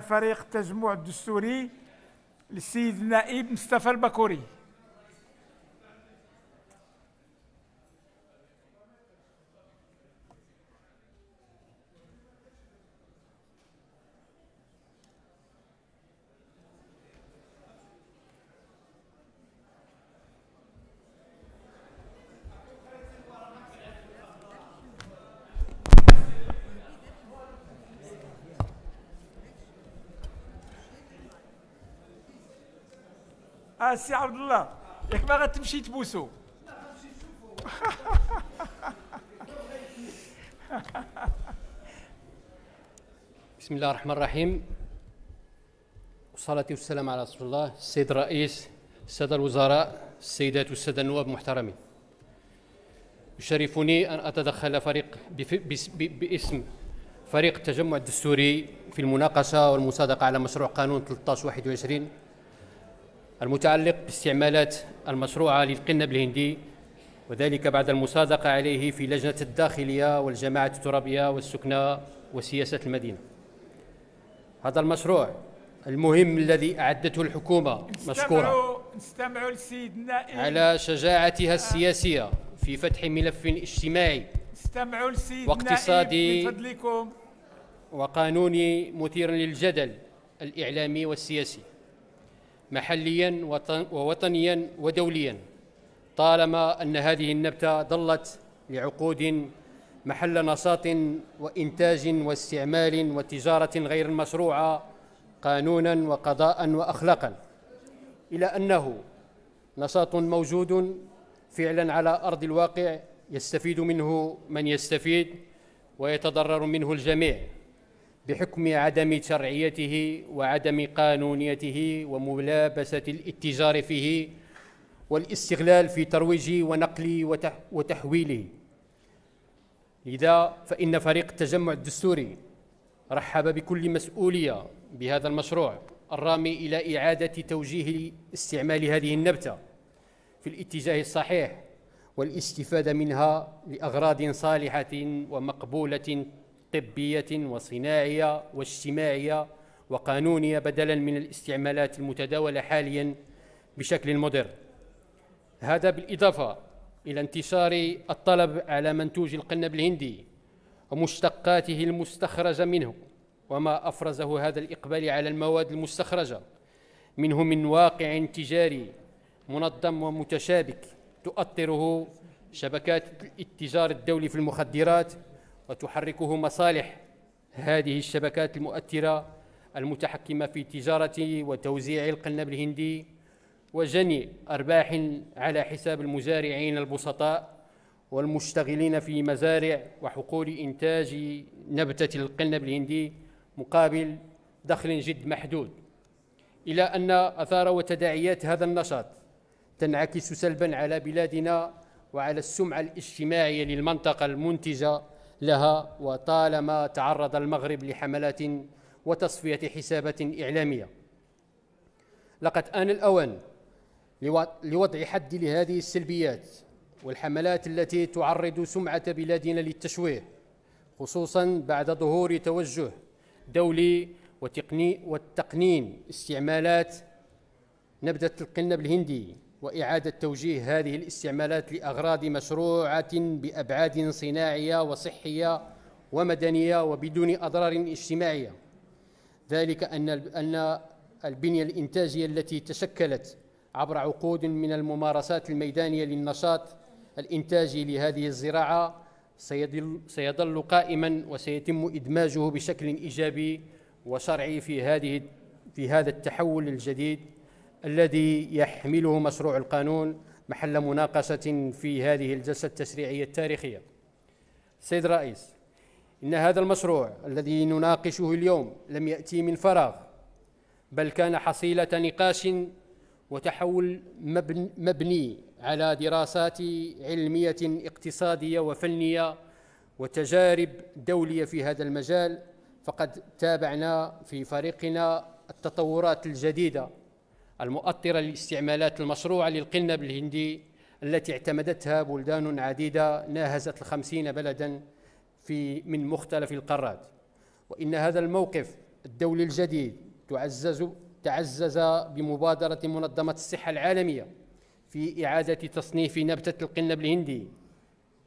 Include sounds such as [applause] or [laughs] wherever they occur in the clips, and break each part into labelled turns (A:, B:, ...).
A: فريق التجمع الدستوري للسيد النائب مصطفى البكوري اه سي عبد الله ياك ما غتمشي تبوسو [laughs] بسم الله الرحمن الرحيم والصلاة والسلام على رسول الله السيد الرئيس السادة الوزراء السيدات والسادة النواب المحترمين يشرفني أن أتدخل فريق باسم فريق التجمع الدستوري في المناقشة والمصادقة على مشروع قانون 1321 المتعلق باستعمالات المشروعة للقنب الهندي وذلك بعد المصادقة عليه في لجنة الداخلية والجماعة الترابية والسكنة وسياسة المدينة هذا المشروع المهم الذي أعدته الحكومة مشكورة نستمعوا للسيد النائب على شجاعتها السياسية في فتح ملف اجتماعي نستمعوا للسيد واقتصادي من فضلكم وقانوني مثير للجدل الإعلامي والسياسي محليا ووطنيا ودوليا طالما أن هذه النبتة ظلت لعقود محل نشاط وإنتاج واستعمال وتجارة غير مشروعة قانونا وقضاء وأخلاقا إلى أنه نشاط موجود فعلا على أرض الواقع يستفيد منه من يستفيد ويتضرر منه الجميع بحكم عدم شرعيته وعدم قانونيته وملابسة الاتجار فيه والاستغلال في ترويجه ونقله وتحويله لذا فإن فريق التجمع الدستوري رحب بكل مسؤولية بهذا المشروع الرامي إلى إعادة توجيه استعمال هذه النبتة في الاتجاه الصحيح والاستفادة منها لأغراض صالحة ومقبولة طبية وصناعية واجتماعية وقانونية بدلا من الاستعمالات المتداولة حاليا بشكل مدر هذا بالإضافة إلى انتشار الطلب على منتوج القنب الهندي ومشتقاته المستخرجة منه وما أفرزه هذا الإقبال على المواد المستخرجة منه من واقع تجاري منظم ومتشابك تؤطره شبكات الاتجار الدولي في المخدرات وتحركه مصالح هذه الشبكات المؤثرة المتحكمة في تجارة وتوزيع القنب الهندي وجني أرباح على حساب المزارعين البسطاء والمشتغلين في مزارع وحقول إنتاج نبتة القنب الهندي مقابل دخل جد محدود إلى أن أثار وتداعيات هذا النشاط تنعكس سلبا على بلادنا وعلى السمعة الاجتماعية للمنطقة المنتجة لها وطالما تعرض المغرب لحملات وتصفية حسابات إعلامية لقد آن الأوان لوضع حد لهذه السلبيات والحملات التي تعرض سمعة بلادنا للتشويه خصوصا بعد ظهور توجه دولي وتقني والتقنين استعمالات نبذة القنب الهندي وإعادة توجيه هذه الاستعمالات لأغراض مشروعة بأبعاد صناعية وصحية ومدنية وبدون أضرار اجتماعية ذلك أن أن البنية الإنتاجية التي تشكلت عبر عقود من الممارسات الميدانية للنشاط الإنتاجي لهذه الزراعة سيضل, سيظل قائما وسيتم إدماجه بشكل إيجابي وشرعي في هذه في هذا التحول الجديد الذي يحمله مشروع القانون محل مناقشة في هذه الجلسة التشريعية التاريخية سيد الرئيس إن هذا المشروع الذي نناقشه اليوم لم يأتي من فراغ بل كان حصيلة نقاش وتحول مبني على دراسات علمية اقتصادية وفنية وتجارب دولية في هذا المجال فقد تابعنا في فريقنا التطورات الجديدة المؤطرة للاستعمالات المشروعة للقنب الهندي التي اعتمدتها بلدان عديدة ناهزت الخمسين بلدا في من مختلف القارات وإن هذا الموقف الدولي الجديد تعزز تعزز بمبادرة منظمة الصحة العالمية في إعادة تصنيف نبتة القنب الهندي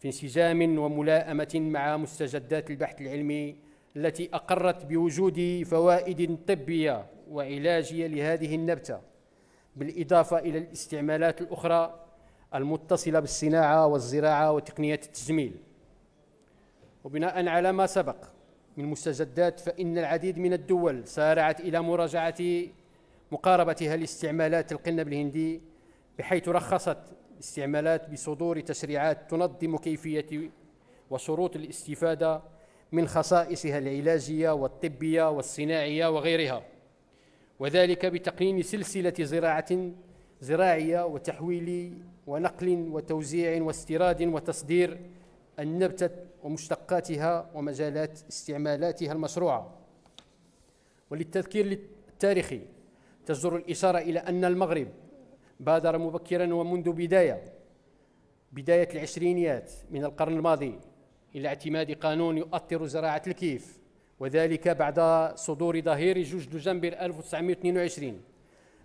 A: في انسجام وملائمة مع مستجدات البحث العلمي التي أقرت بوجود فوائد طبية وعلاجية لهذه النبتة بالإضافة إلى الاستعمالات الأخرى المتصلة بالصناعة والزراعة وتقنية التجميل وبناء على ما سبق من مستجدات فإن العديد من الدول سارعت إلى مراجعة مقاربتها لاستعمالات القنب الهندي بحيث رخصت الاستعمالات بصدور تشريعات تنظم كيفية وشروط الاستفادة من خصائصها العلاجية والطبية والصناعية وغيرها وذلك بتقنين سلسلة زراعة زراعية وتحويل ونقل وتوزيع واستيراد وتصدير النبتة ومشتقاتها ومجالات استعمالاتها المشروعة وللتذكير التاريخي تجدر الإشارة إلى أن المغرب بادر مبكرا ومنذ بداية بداية العشرينيات من القرن الماضي إلى اعتماد قانون يؤطر زراعة الكيف وذلك بعد صدور ظهير جوج دجنبر 1922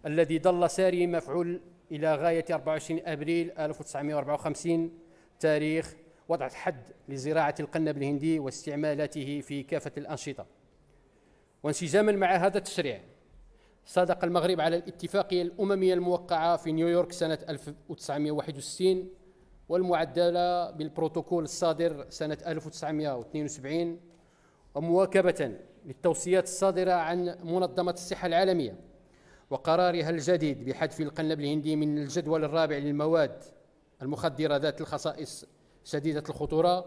A: الذي ظل ساري مفعول إلى غاية 24 أبريل 1954 تاريخ وضع حد لزراعة القنب الهندي واستعمالاته في كافة الأنشطة وانسجاما مع هذا التشريع صادق المغرب على الاتفاقية الأممية الموقعة في نيويورك سنة 1961 والمعدلة بالبروتوكول الصادر سنة 1972 ومواكبة للتوصيات الصادرة عن منظمة الصحة العالمية وقرارها الجديد بحذف القنب الهندي من الجدول الرابع للمواد المخدرة ذات الخصائص شديدة الخطورة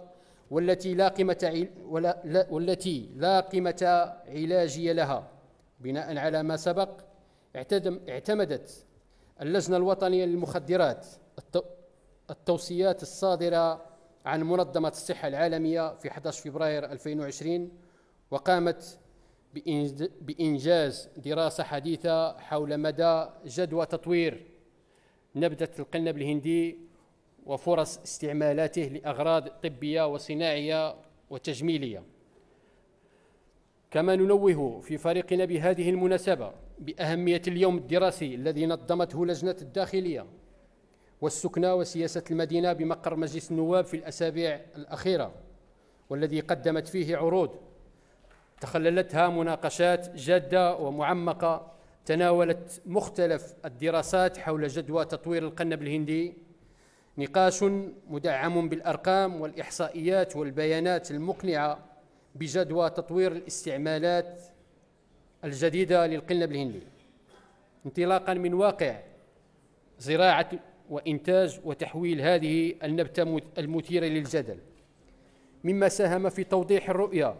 A: والتي لا قيمة ولا... والتي لا قيمة علاجية لها بناء على ما سبق اعتدم... اعتمدت اللجنة الوطنية للمخدرات التوصيات الصادرة عن منظمة الصحة العالمية في 11 فبراير 2020 وقامت بإنجاز دراسة حديثة حول مدى جدوى تطوير نبتة القنب الهندي وفرص استعمالاته لأغراض طبية وصناعية وتجميلية كما ننوه في فريقنا بهذه المناسبة بأهمية اليوم الدراسي الذي نظمته لجنة الداخلية والسكنى وسياسة المدينة بمقر مجلس النواب في الأسابيع الأخيرة والذي قدمت فيه عروض تخللتها مناقشات جادة ومعمقة تناولت مختلف الدراسات حول جدوى تطوير القنب الهندي نقاش مدعم بالأرقام والإحصائيات والبيانات المقنعة بجدوى تطوير الاستعمالات الجديدة للقنب الهندي انطلاقا من واقع زراعة وإنتاج وتحويل هذه النبتة المثيرة للجدل مما ساهم في توضيح الرؤية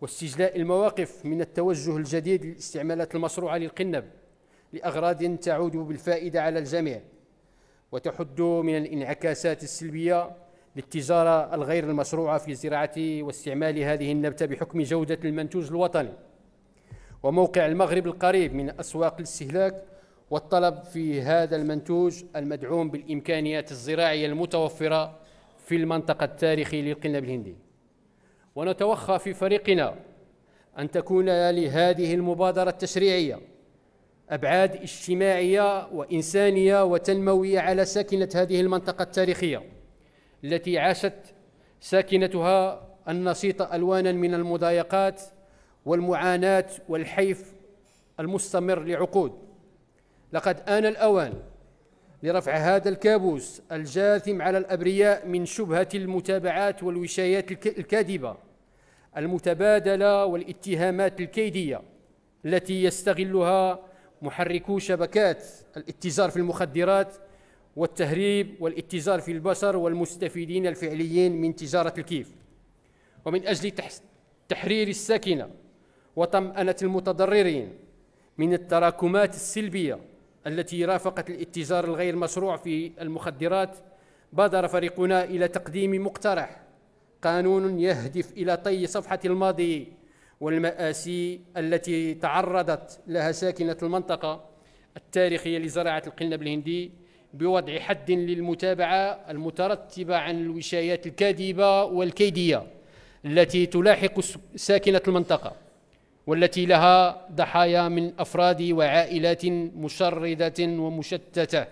A: واستجلاء المواقف من التوجه الجديد للاستعمالات المشروعة للقنب لأغراض تعود بالفائدة على الجميع وتحد من الانعكاسات السلبية للتجارة الغير المشروعة في زراعة واستعمال هذه النبتة بحكم جودة المنتوج الوطني وموقع المغرب القريب من أسواق الاستهلاك والطلب في هذا المنتوج المدعوم بالإمكانيات الزراعية المتوفرة في المنطقة التاريخية للقنب الهندي ونتوخى في فريقنا أن تكون لهذه المبادرة التشريعية أبعاد اجتماعية وإنسانية وتنموية على ساكنة هذه المنطقة التاريخية التي عاشت ساكنتها النشيطة ألوانا من المضايقات والمعاناة والحيف المستمر لعقود لقد آن الأوان لرفع هذا الكابوس الجاثم على الأبرياء من شبهة المتابعات والوشايات الكاذبة المتبادلة والاتهامات الكيدية التي يستغلها محركو شبكات الاتزار في المخدرات والتهريب والاتزار في البشر والمستفيدين الفعليين من تجارة الكيف ومن أجل تحرير الساكنة وطمأنة المتضررين من التراكمات السلبية التي رافقت الاتجار الغير مشروع في المخدرات بادر فريقنا إلى تقديم مقترح قانون يهدف إلى طي صفحة الماضي والمآسي التي تعرضت لها ساكنة المنطقة التاريخية لزراعة القنب الهندي بوضع حد للمتابعة المترتبة عن الوشايات الكاذبة والكيدية التي تلاحق ساكنة المنطقة والتي لها ضحايا من أفراد وعائلات مشردة ومشتتة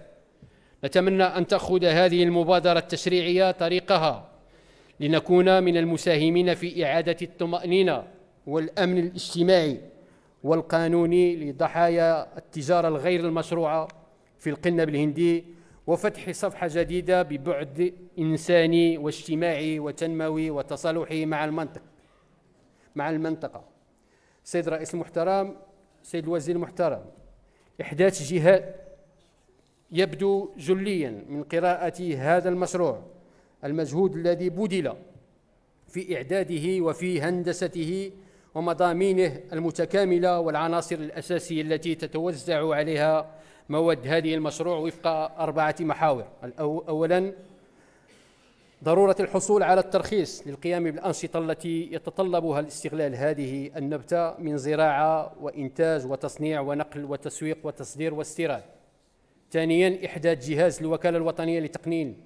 A: نتمنى أن تأخذ هذه المبادرة التشريعية طريقها لنكون من المساهمين في إعادة الطمأنينة والأمن الاجتماعي والقانوني لضحايا التجارة الغير المشروعة في القنب الهندي وفتح صفحة جديدة ببعد إنساني واجتماعي وتنموي وتصالحي مع المنطق مع المنطقة السيد الرئيس المحترم السيد الوزير المحترم إحداث جهاد يبدو جليا من قراءة هذا المشروع المجهود الذي بذل في إعداده وفي هندسته ومضامينه المتكاملة والعناصر الأساسية التي تتوزع عليها مواد هذه المشروع وفق أربعة محاور أولا ضرورة الحصول على الترخيص للقيام بالأنشطة التي يتطلبها الاستغلال هذه النبتة من زراعة وإنتاج وتصنيع ونقل وتسويق وتصدير واستيراد ثانيا إحداث جهاز الوكالة الوطنية لتقنين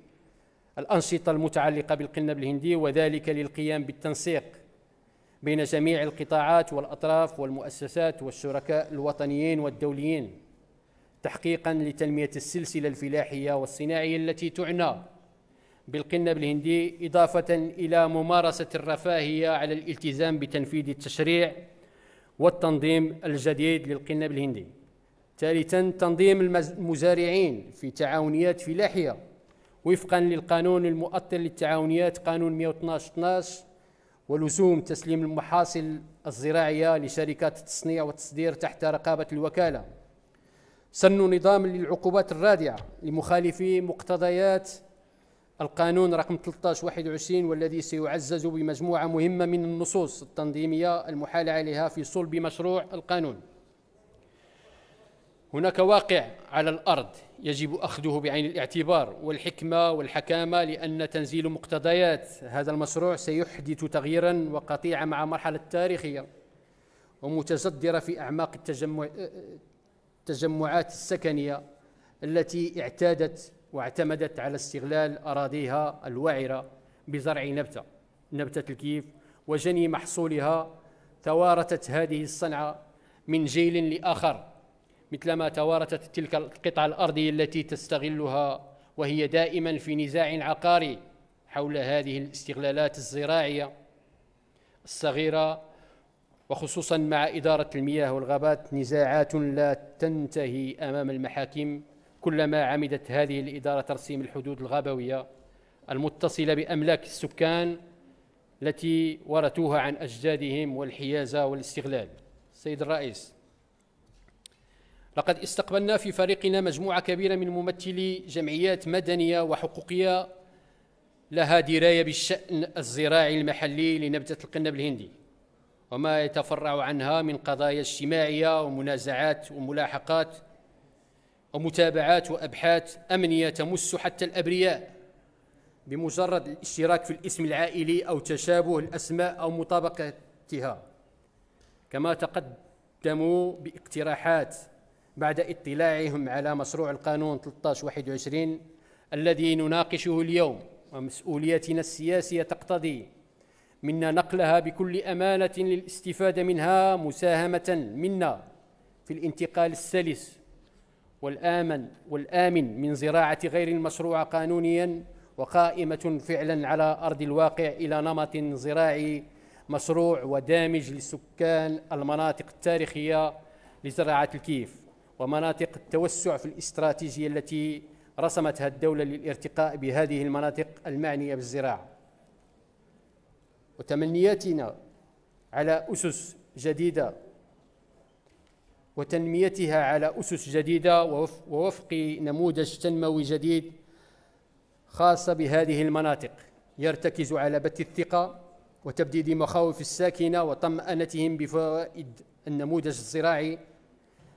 A: الأنشطة المتعلقة بالقنب الهندي وذلك للقيام بالتنسيق بين جميع القطاعات والأطراف والمؤسسات والشركاء الوطنيين والدوليين تحقيقا لتنمية السلسلة الفلاحية والصناعية التي تعنى بالقنب الهندي إضافة إلى ممارسة الرفاهية على الالتزام بتنفيذ التشريع والتنظيم الجديد للقنب الهندي ثالثا تنظيم المزارعين في تعاونيات فلاحية وفقا للقانون المؤطر للتعاونيات قانون 112-12 ولزوم تسليم المحاصل الزراعية لشركات التصنيع والتصدير تحت رقابة الوكالة سن نظام للعقوبات الرادعة لمخالفي مقتضيات القانون رقم 1321 والذي سيعزز بمجموعة مهمة من النصوص التنظيمية المحال عليها في صلب مشروع القانون هناك واقع على الأرض يجب أخذه بعين الاعتبار والحكمة والحكامة لأن تنزيل مقتضيات هذا المشروع سيحدث تغييرا وقطيعة مع مرحلة تاريخية ومتجذرة في أعماق التجمع التجمعات السكنية التي اعتادت واعتمدت على استغلال أراضيها الوعرة بزرع نبتة نبتة الكيف وجني محصولها توارثت هذه الصنعة من جيل لآخر مثلما توارثت تلك القطعة الأرضية التي تستغلها وهي دائما في نزاع عقاري حول هذه الاستغلالات الزراعية الصغيرة وخصوصا مع إدارة المياه والغابات نزاعات لا تنتهي أمام المحاكم كلما عمدت هذه الإدارة ترسيم الحدود الغابوية المتصلة بأملاك السكان التي ورثوها عن أجدادهم والحيازة والاستغلال السيد الرئيس لقد استقبلنا في فريقنا مجموعة كبيرة من ممثلي جمعيات مدنية وحقوقية لها دراية بالشأن الزراعي المحلي لنبتة القنب الهندي وما يتفرع عنها من قضايا اجتماعية ومنازعات وملاحقات ومتابعات وأبحاث أمنية تمس حتى الأبرياء بمجرد الاشتراك في الاسم العائلي أو تشابه الأسماء أو مطابقتها كما تقدموا باقتراحات بعد اطلاعهم على مشروع القانون 1321 الذي نناقشه اليوم ومسؤوليتنا السياسية تقتضي منا نقلها بكل أمانة للاستفادة منها مساهمة منا في الانتقال السلس والآمن والآمن من زراعة غير المشروع قانونيا وقائمة فعلا على أرض الواقع إلى نمط زراعي مشروع ودامج لسكان المناطق التاريخية لزراعة الكيف ومناطق التوسع في الاستراتيجية التي رسمتها الدولة للارتقاء بهذه المناطق المعنية بالزراعة وتمنياتنا على أسس جديدة وتنميتها على أسس جديدة ووفق نموذج تنموي جديد خاص بهذه المناطق يرتكز على بث الثقة وتبديد مخاوف الساكنة وطمأنتهم بفوائد النموذج الزراعي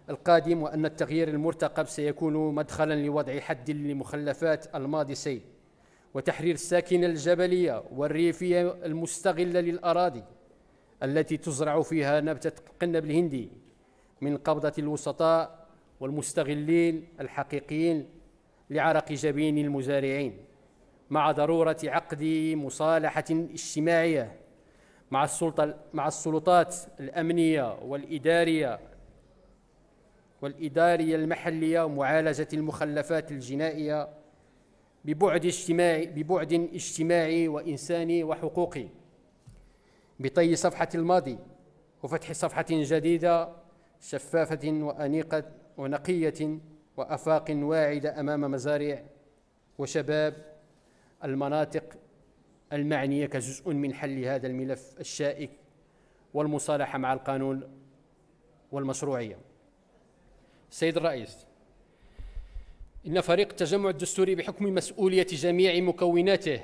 A: القادم وأن التغيير المرتقب سيكون مدخلا لوضع حد لمخلفات الماضي السيء وتحرير الساكنة الجبلية والريفية المستغلة للأراضي التي تزرع فيها نبتة القنب الهندي من قبضة الوسطاء والمستغلين الحقيقيين لعرق جبين المزارعين مع ضرورة عقد مصالحة اجتماعية مع السلطة مع السلطات الأمنية والإدارية والإدارية المحلية ومعالجة المخلفات الجنائية ببعد اجتماعي ببعد اجتماعي وإنساني وحقوقي بطي صفحة الماضي وفتح صفحة جديدة شفافة وأنيقة ونقية وأفاق واعدة أمام مزارع وشباب المناطق المعنية كجزء من حل هذا الملف الشائك والمصالحة مع القانون والمشروعية سيد الرئيس إن فريق التجمع الدستوري بحكم مسؤولية جميع مكوناته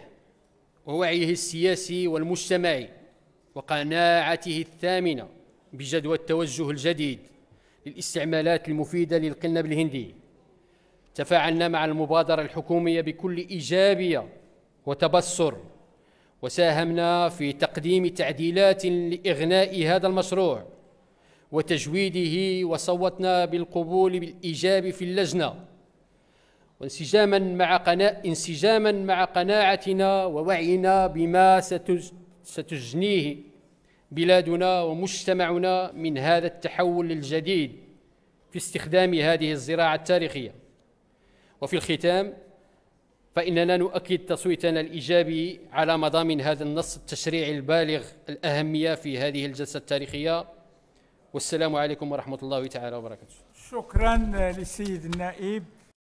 A: ووعيه السياسي والمجتمعي وقناعته الثامنة بجدوى التوجه الجديد للاستعمالات المفيدة للقنب الهندي تفاعلنا مع المبادرة الحكومية بكل إيجابية وتبصر وساهمنا في تقديم تعديلات لإغناء هذا المشروع وتجويده وصوتنا بالقبول بالإيجاب في اللجنة وانسجاما مع قناة انسجاما مع قناعتنا ووعينا بما ستجنيه بلادنا ومجتمعنا من هذا التحول الجديد في استخدام هذه الزراعة التاريخية وفي الختام فإننا نؤكد تصويتنا الإيجابي على مضامن هذا النص التشريعي البالغ الأهمية في هذه الجلسة التاريخية والسلام عليكم ورحمة الله تعالى وبركاته شكرا للسيد النائب